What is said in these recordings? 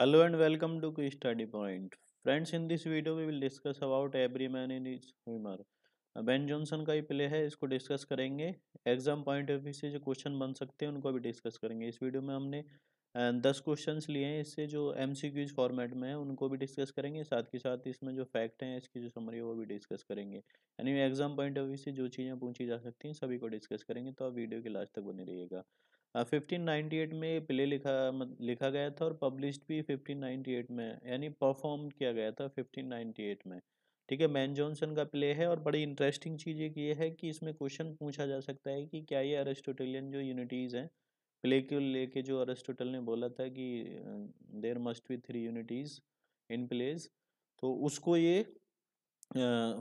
hello and welcome to quick study point friends in this video we will discuss about every man in his humor Ben Jonson का ही play है इसको discuss करेंगे exam point of view से जो question बन सकते हैं उनको भी डिस्कस करेंगे इस वीडियो में हमने दस क्वेश्चन लिए हैं इससे जो एम सी क्यूज फॉर्मेट में है उनको भी डिस्कस करेंगे साथ ही साथ इसमें जो फैक्ट हैं इसकी जो समरी है वो भी डिस्कस करेंगे यानी एग्जाम पॉइंट ऑफ व्यू से जो चीज़ें पूछी जा सकती हैं सभी को डिस्कस करेंगे तो आप वीडियो के लास्ट तक बने रहिएगा फिफ्टीन नाइन्टी एट में प्ले लिखा लिखा गया था और पब्लिश्ड भी फिफ्टीन नाइन्टी एट में यानी परफॉर्म किया गया था फिफ्टीन नाइन्टी एट में ठीक है मैन जॉनसन का प्ले है और बड़ी इंटरेस्टिंग चीज़ एक ये है कि इसमें क्वेश्चन पूछा जा सकता है कि क्या ये अरेस्टोटेलियन जो यूनिटीज़ हैं प्ले को लेके जो अरेस्टोटल ने बोला था कि there must be three unities in plays तो उसको ये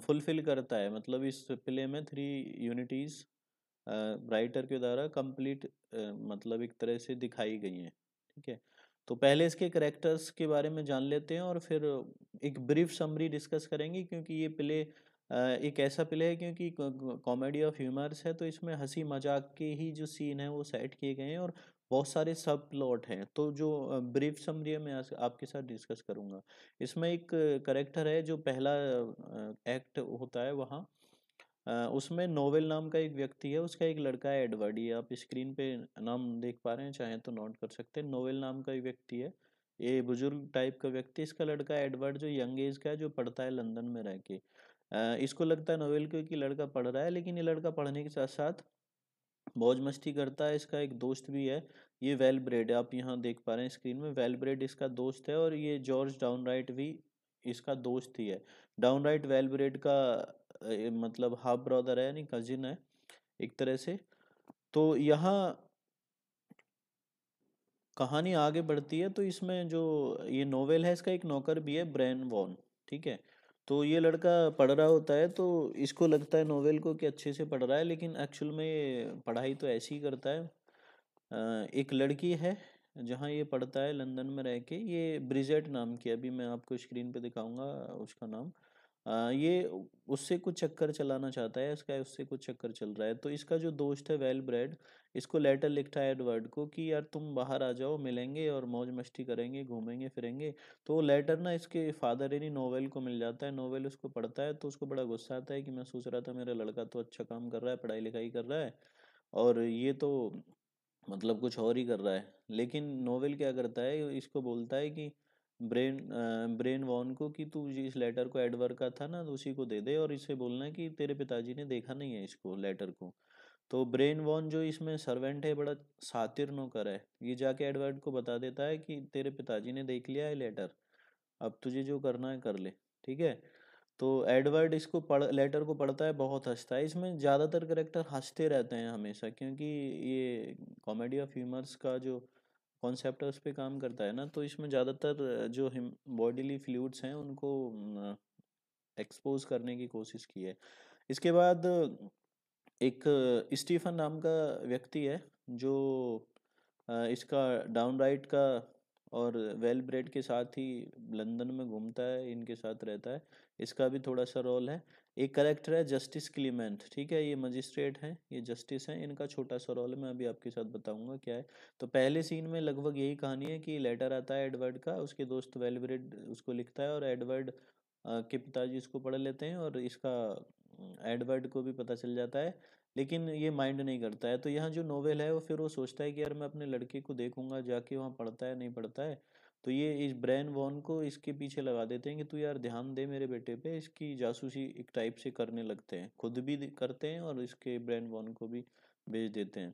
फुलफिल करता है मतलब इस प्ले में थ्री यूनिटीज़ राइटर के द्वारा कंप्लीट मतलब एक तरह से दिखाई गई हैं ठीक है तो पहले इसके करेक्टर्स के बारे में जान लेते हैं और फिर एक ब्रीफ समरी डिस्कस करेंगे क्योंकि ये प्ले एक ऐसा प्ले है क्योंकि कॉमेडी ऑफ ह्यूमर्स है तो इसमें हंसी मजाक के ही जो सीन है वो सेट किए गए हैं और बहुत सारे सब प्लॉट हैं तो जो ब्रीफ समरी मैं आपके साथ डिस्कस करूँगा इसमें एक करेक्टर है जो पहला एक्ट होता है वहाँ उसमें नोवेल नाम का एक व्यक्ति है उसका एक लड़का है एडवर्ड ये आप स्क्रीन पे नाम देख पा रहे हैं चाहे तो नोट कर सकते हैं नोवेल नाम का एक व्यक्ति है ये बुजुर्ग टाइप का व्यक्ति इसका लड़का एडवर्ड जो यंग एज का है जो पढ़ता है लंदन में रह के इसको लगता है नोवेल क्योंकि लड़का पढ़ रहा है लेकिन ये लड़का पढ़ने के साथ साथ मौज मस्ती करता है इसका एक दोस्त भी है ये वेल ब्रेड आप यहाँ देख पा रहे हैं स्क्रीन में वेल ब्रेड इसका दोस्त है और ये जॉर्ज डाउन भी इसका दोस्त ही है डाउन वेल ब्रेड का मतलब हाफ ब्रदर है यानी कजिन है एक तरह से तो यहाँ कहानी आगे बढ़ती है तो इसमें जो ये नोवेल है इसका एक नौकर भी है ब्रैन वॉन ठीक है तो ये लड़का पढ़ रहा होता है तो इसको लगता है नोवेल को कि अच्छे से पढ़ रहा है लेकिन एक्चुअल में पढ़ाई तो ऐसी ही करता है एक लड़की है जहाँ ये पढ़ता है लंदन में रह के ये ब्रिजेट नाम की अभी मैं आपको स्क्रीन पे दिखाऊंगा उसका नाम ये उससे कुछ चक्कर चलाना चाहता है इसका उससे कुछ चक्कर चल रहा है तो इसका जो दोस्त है वेल ब्रेड इसको लेटर लिखता है एडवर्ड को कि यार तुम बाहर आ जाओ मिलेंगे और मौज मस्ती करेंगे घूमेंगे फिरेंगे तो वो लेटर ना इसके फादर यानी नोवेल को मिल जाता है नोवेल उसको पढ़ता है तो उसको बड़ा गुस्सा आता है कि मैं सोच रहा था मेरा लड़का तो अच्छा काम कर रहा है पढ़ाई लिखाई कर रहा है और ये तो मतलब कुछ और ही कर रहा है लेकिन नोवेल क्या करता है इसको बोलता है कि ब्रेन ब्रेन वॉन को कि तू इस लेटर को एडवर्ड का था ना तो उसी को दे दे और इसे बोलना कि तेरे पिताजी ने देखा नहीं है इसको लेटर को तो ब्रेन वॉन जो इसमें सर्वेंट है बड़ा सातिर नौकर है ये जाके एडवर्ड को बता देता है कि तेरे पिताजी ने देख लिया है लेटर अब तुझे जो करना है कर ले ठीक है तो एडवर्ड इसको पढ़ लेटर को पढ़ता है बहुत हंसता है इसमें ज़्यादातर करेक्टर हंसते रहते हैं हमेशा क्योंकि ये कॉमेडी ऑफ ह्यूमर्स का जो कॉन्सेप्ट उस पर काम करता है ना तो इसमें ज़्यादातर जो बॉडीली फ्लूड्स हैं उनको एक्सपोज करने की कोशिश की है इसके बाद एक स्टीफन नाम का व्यक्ति है जो इसका डाउन राइट का और वेल ब्रेड के साथ ही लंदन में घूमता है इनके साथ रहता है इसका भी थोड़ा सा रोल है एक करेक्टर है जस्टिस क्लीमेंट ठीक है ये मजिस्ट्रेट हैं ये जस्टिस हैं इनका छोटा सा रोल मैं अभी आपके साथ बताऊंगा क्या है तो पहले सीन में लगभग यही कहानी है कि लेटर आता है एडवर्ड का उसके दोस्त वेलवरेड उसको लिखता है और एडवर्ड के पिताजी इसको पढ़ लेते हैं और इसका एडवर्ड को भी पता चल जाता है लेकिन ये माइंड नहीं करता है तो यहाँ जो नोवेल है वो फिर वो सोचता है कि यार मैं अपने लड़के को देखूंगा जाके वहाँ पढ़ता है नहीं पढ़ता है तो ये इस ब्रैन वॉन को इसके पीछे लगा देते हैं कि तू यार ध्यान दे मेरे बेटे पे इसकी जासूसी एक टाइप से करने लगते हैं खुद भी करते हैं और इसके ब्रैन वॉन को भी भेज देते हैं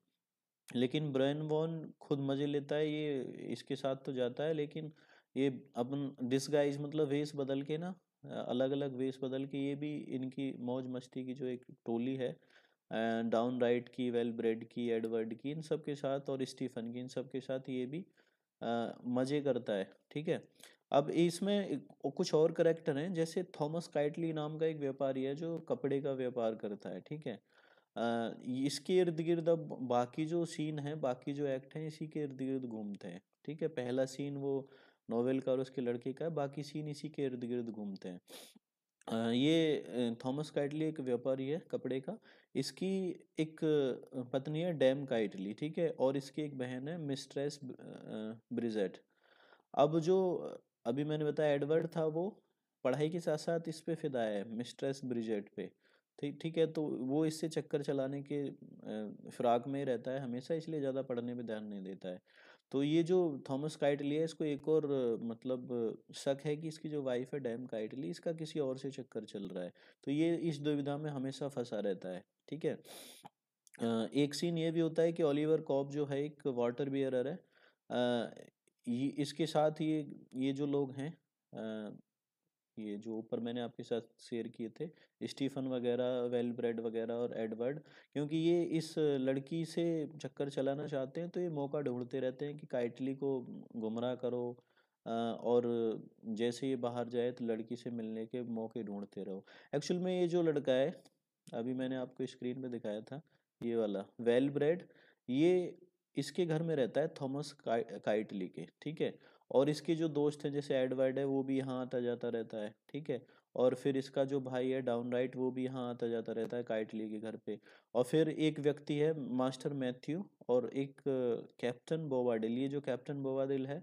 लेकिन ब्रैन वॉन खुद मजे लेता है ये इसके साथ तो जाता है लेकिन ये अपन डिसगाइज मतलब वेश बदल के ना अलग अलग वेश बदल के ये भी इनकी मौज मस्ती की जो एक टोली है डाउन राइट की वेल ब्रेड की एडवर्ड की इन सब के साथ और स्टीफन की इन सब के साथ ये भी मज़े करता है ठीक है अब इसमें कुछ और करेक्टर हैं जैसे थॉमस काइटली नाम का एक व्यापारी है जो कपड़े का व्यापार करता है ठीक है इसके इर्द गिर्द अब बाकी जो सीन है बाकी जो एक्ट हैं इसी के इर्द गिर्द घूमते हैं ठीक है पहला सीन वो नोवेल का और उसके लड़के का है बाकी सीन इसी के इर्द गिर्द घूमते हैं ये थॉमस काइटली एक व्यापारी है कपड़े का इसकी एक पत्नी है डैम काइटली ठीक है और इसकी एक बहन है मिस्ट्रेस ब्रिजेट अब जो अभी मैंने बताया एडवर्ड था वो पढ़ाई के साथ साथ इस पर फिदा है मिस्ट्रेस ब्रिजेट पे ठीक ठीक है तो वो इससे चक्कर चलाने के फिराक में ही रहता है हमेशा इसलिए ज़्यादा पढ़ने पर ध्यान नहीं देता है तो ये जो थॉमस काइटली है इसको एक और मतलब शक है कि इसकी जो वाइफ है डैम काइटली इसका किसी और से चक्कर चल रहा है तो ये इस दुविधा में हमेशा फंसा रहता है ठीक है एक सीन ये भी होता है कि ओलिवर कॉप जो है एक वाटर बियर है इसके साथ ये ये जो लोग हैं ये जो ऊपर मैंने आपके साथ शेयर किए थे स्टीफन वगैरह वेल ब्रेड वगैरह और एडवर्ड क्योंकि ये इस लड़की से चक्कर चलाना चाहते हैं तो ये मौका ढूंढते रहते हैं कि काइटली को गुमराह करो और जैसे ये बाहर जाए तो लड़की से मिलने के मौके ढूंढते रहो एक्चुअल में ये जो लड़का है अभी मैंने आपको स्क्रीन पे दिखाया था ये वाला वेल ब्रेड ये इसके घर में रहता है थॉमस काइटली के ठीक है और इसके जो दोस्त हैं जैसे एडवर्ड है वो भी यहाँ आता जाता रहता है ठीक है और फिर इसका जो भाई है डाउन राइट वो भी यहाँ आता जाता रहता है काइटली के घर पे और फिर एक व्यक्ति है मास्टर मैथ्यू और एक कैप्टन बोवाडिल ये जो कैप्टन बोवाडिल है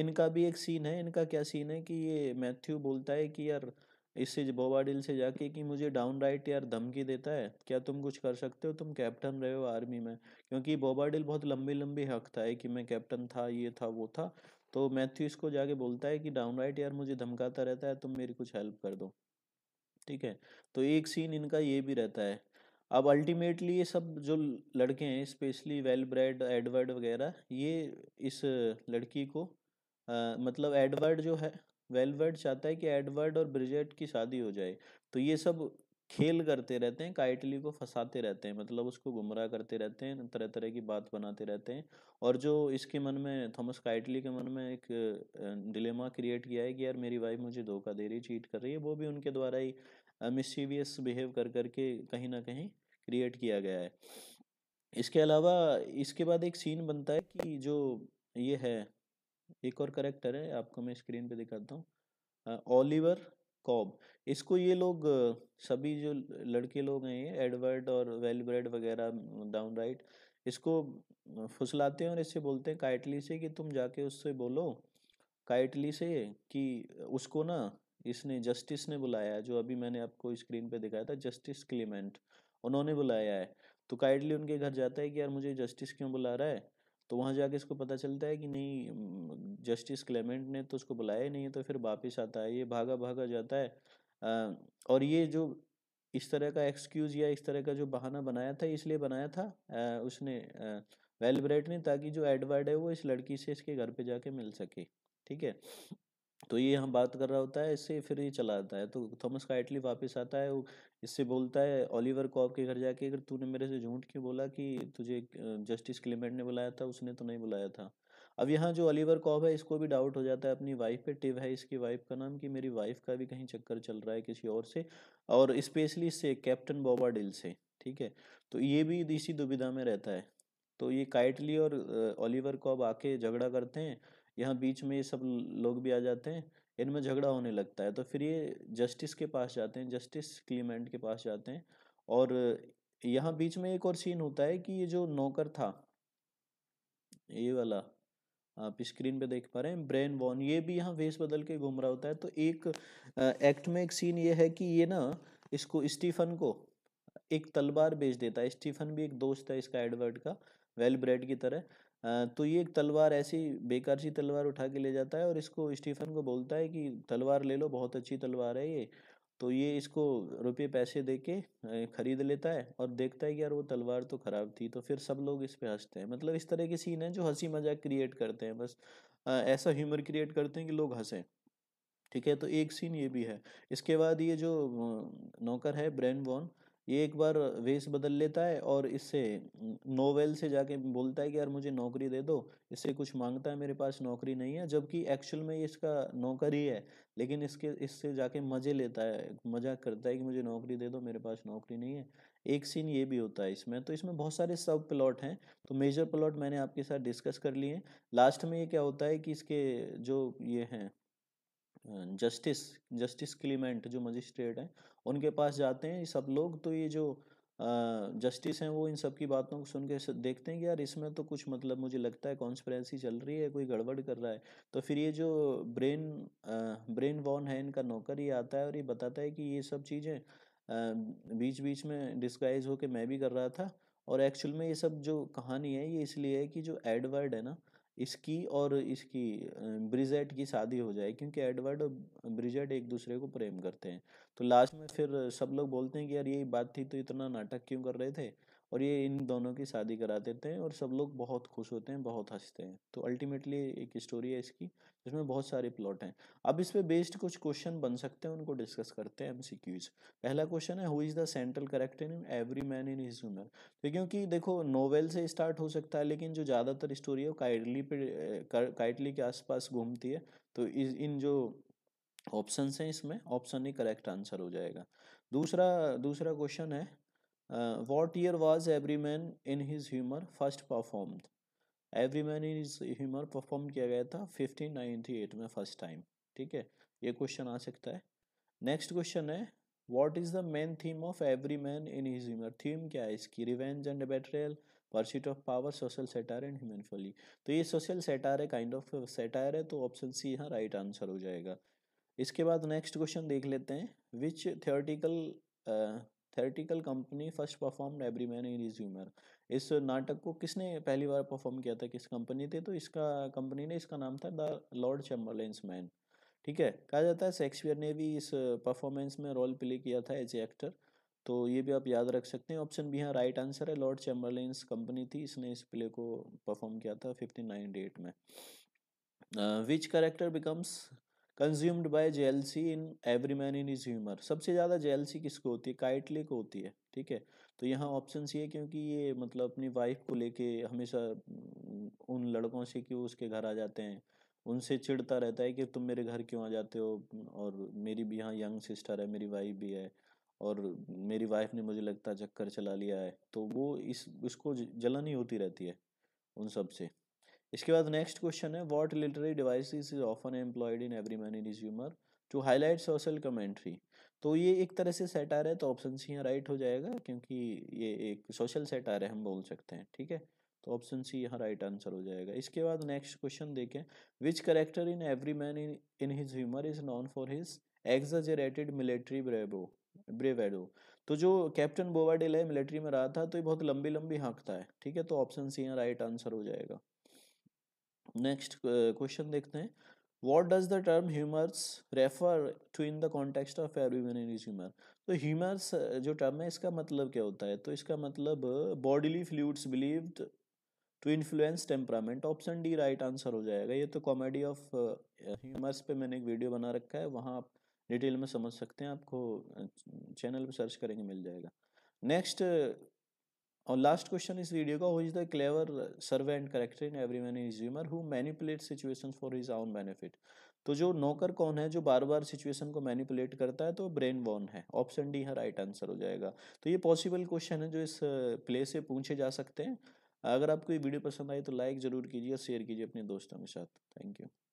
इनका भी एक सीन है इनका क्या सीन है कि ये मैथ्यू बोलता है कि यार इससे बोवाडिल से जाके कि मुझे डाउन राइट यार धमकी देता है क्या तुम कुछ कर सकते हो तुम कैप्टन रहे हो आर्मी में क्योंकि बोवाडिल बहुत लंबी लंबी हक था है कि मैं कैप्टन था ये था वो था तो मैथ्यू इसको जाके बोलता है कि डाउनराइट यार मुझे धमकाता रहता है तुम मेरी कुछ हेल्प कर दो ठीक है तो एक सीन इनका ये भी रहता है अब अल्टीमेटली ये सब जो लड़के हैं स्पेशली वेल ब्रेड एडवर्ड वगैरह ये इस लड़की को आ, मतलब एडवर्ड जो है वेलवर्ड चाहता है कि एडवर्ड और ब्रिजेट की शादी हो जाए तो ये सब खेल करते रहते हैं काइटली को फंसाते रहते हैं मतलब उसको गुमराह करते रहते हैं तरह तरह की बात बनाते रहते हैं और जो इसके मन में थॉमस काइटली के मन में एक डिलेमा क्रिएट किया है कि यार मेरी वाइफ मुझे धोखा दे रही चीट कर रही है वो भी उनके द्वारा ही मिसीवियस बिहेव कर करके कहीं ना कहीं क्रिएट किया गया है इसके अलावा इसके बाद एक सीन बनता है कि जो ये है एक और करेक्टर है आपको मैं स्क्रीन पे दिखाता हूँ ओलिवर कॉब इसको ये लोग सभी जो लड़के लोग हैं एडवर्ड और वेलब्रेड वगैरह डाउन राइट इसको फुसलाते हैं और इससे बोलते हैं काइटली से कि तुम जाके उससे बोलो काइटली से कि उसको ना इसने जस्टिस ने बुलाया जो अभी मैंने आपको स्क्रीन पे दिखाया था जस्टिस क्लीमेंट उन्होंने बुलाया है तो काइटली उनके घर जाता है कि यार मुझे जस्टिस क्यों बुला रहा है तो वहाँ जाके इसको पता चलता है कि नहीं जस्टिस क्लेमेंट ने तो उसको बुलाया नहीं है तो फिर वापस आता है ये भागा भागा जाता है आ, और ये जो इस तरह का एक्सक्यूज़ या इस तरह का जो बहाना बनाया था इसलिए बनाया था आ, उसने वेलब्रेट ने ताकि जो एडवर्ड है वो इस लड़की से इसके घर पे जाके मिल सके ठीक है तो ये हम बात कर रहा होता है इससे फिर ये चला आता है तो थॉमस काइटली वापस आता है इससे बोलता है ओलिवर कॉप के घर जाके अगर तूने मेरे से झूठ क्यों बोला कि तुझे जस्टिस क्लेमेंट ने बुलाया था उसने तो नहीं बुलाया था अब यहाँ जो ओलिवर कॉब है इसको भी डाउट हो जाता है अपनी वाइफ पे टिव है इसकी वाइफ का नाम कि मेरी वाइफ का भी कहीं चक्कर चल रहा है किसी और से और स्पेशली इससे कैप्टन बॉबा डिल से ठीक है तो ये भी इसी दुविधा में रहता है तो ये काइटली और ओलिवर कॉब आके झगड़ा करते हैं यहाँ बीच में ये सब लोग भी आ जाते हैं इनमें झगड़ा होने लगता है तो फिर ये जस्टिस के पास जाते हैं जस्टिस क्लीमेंट के पास जाते हैं और यहाँ बीच में एक और सीन होता है कि ये जो नौकर था ये वाला आप स्क्रीन पे देख पा रहे हैं ब्रेन बॉन ये भी यहाँ वेश बदल के घूम रहा होता है तो एक एक्ट में एक सीन ये है कि ये ना इसको स्टीफन को एक तलवार बेच देता है स्टीफन भी एक दोस्त है इसका एडवर्ड का वेल ब्रेड की तरह तो ये एक तलवार ऐसी बेकार सी तलवार उठा के ले जाता है और इसको स्टीफन को बोलता है कि तलवार ले लो बहुत अच्छी तलवार है ये तो ये इसको रुपये पैसे दे के ख़रीद लेता है और देखता है कि यार वो तलवार तो ख़राब थी तो फिर सब लोग इस पर हंसते हैं मतलब इस तरह के सीन हैं जो हंसी मजाक क्रिएट करते हैं बस ऐसा ह्यूमर क्रिएट करते हैं कि लोग हंसें ठीक है तो एक सीन ये भी है इसके बाद ये जो नौकर है ब्रैंड वॉन ये एक बार वेश बदल लेता है और इससे नोवेल से जाके बोलता है कि यार मुझे नौकरी दे दो इससे कुछ मांगता है मेरे पास नौकरी नहीं है जबकि एक्चुअल में ये इसका ही है लेकिन इसके इससे जाके मज़े लेता है मजाक करता है कि मुझे नौकरी दे दो मेरे पास नौकरी नहीं है एक सीन ये भी होता है इसमें तो इसमें बहुत सारे सब प्लॉट हैं तो मेजर प्लॉट मैंने आपके साथ डिस्कस कर लिए लास्ट में ये क्या होता है कि इसके जो ये हैं जस्टिस जस्टिस क्लीमेंट जो मजिस्ट्रेट हैं उनके पास जाते हैं सब लोग तो ये जो जस्टिस हैं वो इन सब की बातों को सुन के देखते हैं कि यार इसमें तो कुछ मतलब मुझे लगता है कॉन्स्परेंसी चल रही है कोई गड़बड़ कर रहा है तो फिर ये जो ब्रेन ब्रेन वॉन है इनका नौकर ये आता है और ये बताता है कि ये सब चीज़ें बीच बीच में डिस्गाइज होकर मैं भी कर रहा था और एक्चुअल में ये सब जो कहानी है ये इसलिए है कि जो एडवर्ड है ना इसकी और इसकी ब्रिजेट की शादी हो जाए क्योंकि एडवर्ड और ब्रिजेट एक दूसरे को प्रेम करते हैं तो लास्ट में फिर सब लोग बोलते हैं कि यार यही बात थी तो इतना नाटक क्यों कर रहे थे और ये इन दोनों की शादी करा देते हैं और सब लोग बहुत खुश होते हैं बहुत हंसते हैं तो अल्टीमेटली एक स्टोरी है इसकी जिसमें बहुत सारे प्लॉट हैं अब इस पर बेस्ड कुछ क्वेश्चन बन सकते हैं उनको डिस्कस करते हैं एम पहला क्वेश्चन है who is the central character in every man in his humour तो क्योंकि देखो नोवेल से स्टार्ट हो सकता है लेकिन जो ज़्यादातर स्टोरी है वो काइटली पे काइटली के आसपास घूमती है तो इस इन जो ऑप्शन हैं इसमें ऑप्शन ही करेक्ट आंसर हो जाएगा दूसरा दूसरा क्वेश्चन है what year was every man in in humour first perform every man in is humour perform किया गया था फिफ्टीन नाइनटी एट में फर्स्ट टाइम ठीक है ये क्वेश्चन आ सकता है नेक्स्ट क्वेश्चन है what is the main theme of every man in his humour theme क्या है इसकी revenge and betrayal pursuit of power social satire and human folly तो ये सोशल सेटार है काइंड ऑफ सेटायर है तो ऑप्शन सी यहाँ राइट आंसर हो जाएगा इसके बाद नेक्स्ट क्वेश्चन देख लेते हैं which theoretical theatrical company first perform every man in is humour इस नाटक को किसने पहली बार परफॉर्म किया था किस कंपनी थे तो इसका कंपनी ने इसका नाम था द लॉर्ड चैम्बरलेंस मैन ठीक है कहा जाता है शेक्सपियर ने भी इस परफॉर्मेंस में रोल प्ले किया था एज ए एक्टर तो ये भी आप याद रख सकते हैं ऑप्शन भी हाँ राइट आंसर है लॉर्ड चैम्बरलेंस कंपनी थी इसने इस प्ले को परफॉर्म किया था फिफ्टीन नाइनटी एट में which character becomes consumed by jealousy in every man in is humour सबसे ज़्यादा जेलसी किसको होती है काइटली को होती है ठीक है तो यहाँ ऑप्शन सी है क्योंकि ये मतलब अपनी वाइफ को लेके हमेशा उन लड़कों से क्यों उसके घर आ जाते हैं उनसे चिढ़ता रहता है कि तुम मेरे घर क्यों आ जाते हो और मेरी भी यहाँ यंग सिस्टर है मेरी वाइफ भी है और मेरी वाइफ ने मुझे लगता है चक्कर चला लिया है तो वो इस उसको जलन ही होती रहती है उन सब से इसके बाद नेक्स्ट क्वेश्चन है what literary device is often employed in every man in his humour to highlight social commentary तो ये एक तरह से सेट आ रहा है तो ऑप्शन सी यहाँ राइट हो जाएगा क्योंकि ये एक सोशल सेट आ रहा है हम बोल सकते हैं ठीक है तो ऑप्शन सी यहाँ राइट आंसर हो जाएगा इसके बाद नेक्स्ट क्वेश्चन देखें which character in every man in in his humour is known for his exaggerated military bravo bravado तो जो कैप्टन बोवाडेल है मिलिट्री में रहा था तो ये बहुत लंबी लंबी हाँकता है ठीक है तो ऑप्शन सी यहाँ राइट आंसर हो जाएगा नेक्स्ट क्वेश्चन uh, देखते हैं what does the term humours refer to in the context of everyone in is humour तो ह्यूमर्स uh, जो टर्म है इसका मतलब क्या होता है तो इसका मतलब bodily fluids believed to influence temperament option D right answer हो जाएगा ये तो कॉमेडी ऑफ ह्यूमर्स पे मैंने एक वीडियो बना रखा है वहाँ आप डिटेल में समझ सकते हैं आपको चैनल पर सर्च करेंगे मिल जाएगा नेक्स्ट और लास्ट क्वेश्चन इस वीडियो का who is the clever servant character in every man is his humour who manipulate situation for his own benefit तो जो नौकर कौन है जो बार बार सिचुएशन को मैनिपुलेट करता है तो ब्रेन बॉर्न है ऑप्शन डी है राइट आंसर हो जाएगा तो ये पॉसिबल क्वेश्चन है जो इस प्ले uh, से पूछे जा सकते हैं अगर आपको ये वीडियो पसंद आई तो लाइक ज़रूर कीजिए और शेयर कीजिए अपने दोस्तों के साथ थैंक यू